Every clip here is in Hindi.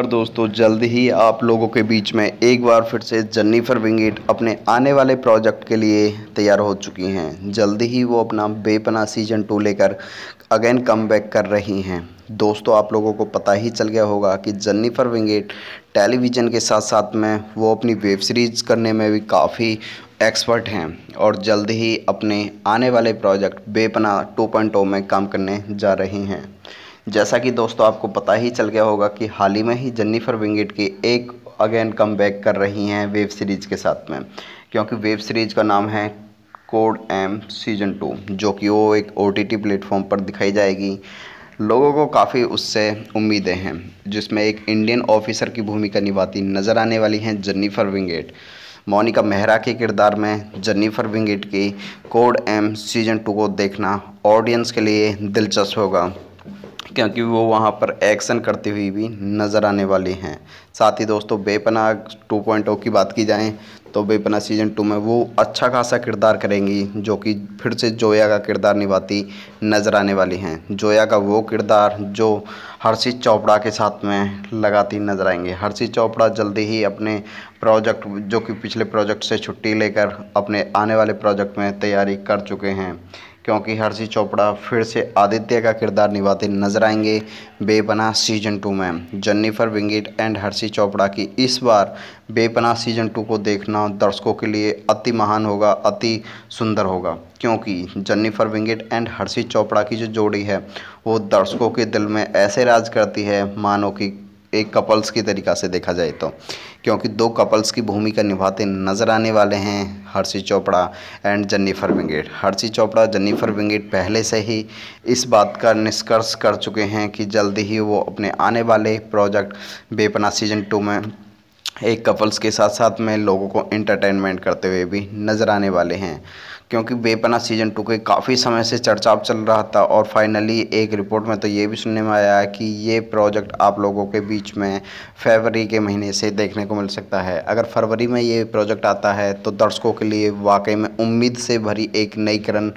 और दोस्तों जल्द ही आप लोगों के बीच में एक बार फिर से जन्नीफर विंगेट अपने आने वाले प्रोजेक्ट के लिए तैयार हो चुकी हैं जल्द ही वो अपना बेपना सीजन टू लेकर अगेन कम बैक कर रही हैं दोस्तों आप लोगों को पता ही चल गया होगा कि जन्नीफर विंगेट टेलीविज़न के साथ साथ में वो अपनी वेब सीरीज़ करने में भी काफ़ी एक्सपर्ट हैं और जल्द ही अपने आने वाले प्रोजेक्ट बेपना टू में काम करने जा रही हैं जैसा कि दोस्तों आपको पता ही चल गया होगा कि हाल ही में ही जन्नीफर विंगेट की एक अगेन कम बैक कर रही हैं वेब सीरीज़ के साथ में क्योंकि वेब सीरीज़ का नाम है कोड एम सीजन टू जो कि वो एक ओ टी प्लेटफॉर्म पर दिखाई जाएगी लोगों को काफ़ी उससे उम्मीदें हैं जिसमें एक इंडियन ऑफिसर की भूमिका निभाती नज़र आने वाली हैं जन्नीफर विंगेट मोनिका मेहरा के किरदार में जन्नीफर विंगेट की कोड एम सीजन टू को देखना ऑडियंस के लिए दिलचस्प होगा क्योंकि वो वहाँ पर एक्शन करती हुई भी नज़र आने वाली हैं साथ ही दोस्तों बेपना टू पॉइंट की बात की जाए तो बेपना सीजन टू में वो अच्छा खासा किरदार करेंगी जो कि फिर से जोया का किरदार निभाती नज़र आने वाली हैं जोया का वो किरदार जो हर्षित चोपड़ा के साथ में लगाती नज़र आएंगे हर्षित चोपड़ा जल्दी ही अपने प्रोजेक्ट जो कि पिछले प्रोजेक्ट से छुट्टी लेकर अपने आने वाले प्रोजेक्ट में तैयारी कर चुके हैं क्योंकि हर्षी चोपड़ा फिर से आदित्य का किरदार निभाते नजर आएंगे बेपना सीजन टू में Jennifer Winget and Harshad Chopra की इस बार बेपना सीजन टू को देखना दर्शकों के लिए अति महान होगा अति सुंदर होगा क्योंकि Jennifer Winget and Harshad Chopra की जो जोड़ी है वो दर्शकों के दिल में ऐसे राज करती है मानो कि एक कपल्स की तरीक़ा से देखा जाए तो क्योंकि दो कपल्स की भूमिका निभाते नज़र आने वाले हैं Harshad Chopra and Jennifer Winget Harshad Chopra Jennifer Winget पहले से ही इस बात का निष्कर्ष कर चुके हैं कि जल्दी ही वो अपने आने वाले प्रोजेक्ट बेपना सीजन टू में एक कपल्स के साथ साथ में लोगों को एंटरटेनमेंट करते हुए भी नज़र आने वाले हैं क्योंकि बेपना सीजन टू के काफ़ी समय से चर्चा चल रहा था और फाइनली एक रिपोर्ट में तो ये भी सुनने में आया कि ये प्रोजेक्ट आप लोगों के बीच में फरवरी के महीने से देखने को मिल सकता है अगर फरवरी में ये प्रोजेक्ट आता है तो दर्शकों के लिए वाकई में उम्मीद से भरी एक नई करण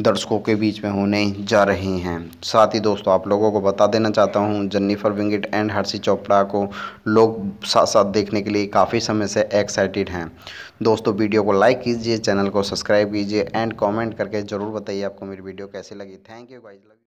दर्शकों के बीच में होने जा रहे हैं साथ ही दोस्तों आप लोगों को बता देना चाहता हूं Jennifer Winget and Harshad Chopra को लोग साथ साथ देखने के लिए काफ़ी समय से एक्साइटेड हैं दोस्तों वीडियो को लाइक कीजिए चैनल को सब्सक्राइब कीजिए एंड कॉमेंट करके ज़रूर बताइए आपको मेरी वीडियो कैसी लगी थैंक यू गाइज